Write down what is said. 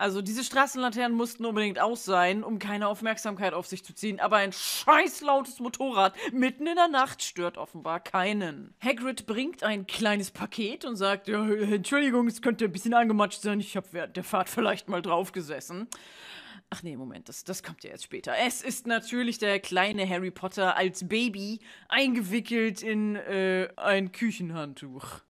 Also diese Straßenlaternen mussten unbedingt aus sein, um keine Aufmerksamkeit auf sich zu ziehen, aber ein scheiß lautes Motorrad mitten in der Nacht stört offenbar keinen. Hagrid bringt ein kleines Paket und sagt, ja, Entschuldigung, es könnte ein bisschen angematscht sein, ich habe während der Fahrt vielleicht mal drauf gesessen. Ach nee, Moment, das, das kommt ja erst später. Es ist natürlich der kleine Harry Potter als Baby eingewickelt in äh, ein Küchenhandtuch.